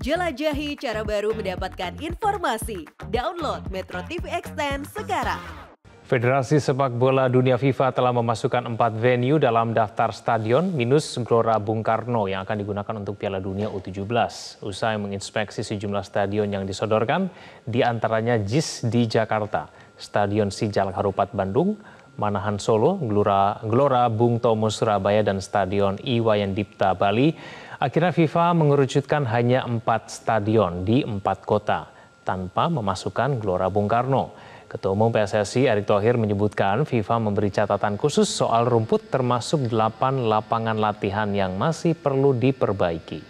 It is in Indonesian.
Jelajahi cara baru mendapatkan informasi. Download Metro TV Extend sekarang. Federasi Sepak Bola Dunia FIFA telah memasukkan empat venue dalam daftar stadion minus Gelora Bung Karno yang akan digunakan untuk Piala Dunia U17. Usai menginspeksi sejumlah stadion yang disodorkan, diantaranya JIS di Jakarta, Stadion Sijal Harupat Bandung, Manahan Solo, Gelora, Glora Bung Tomo Surabaya, dan Stadion Iwayan Dipta Bali, akhirnya FIFA mengerucutkan hanya empat stadion di empat kota tanpa memasukkan Gelora Bung Karno. Ketua Umum PSSI Erick Thohir menyebutkan FIFA memberi catatan khusus soal rumput termasuk delapan lapangan latihan yang masih perlu diperbaiki.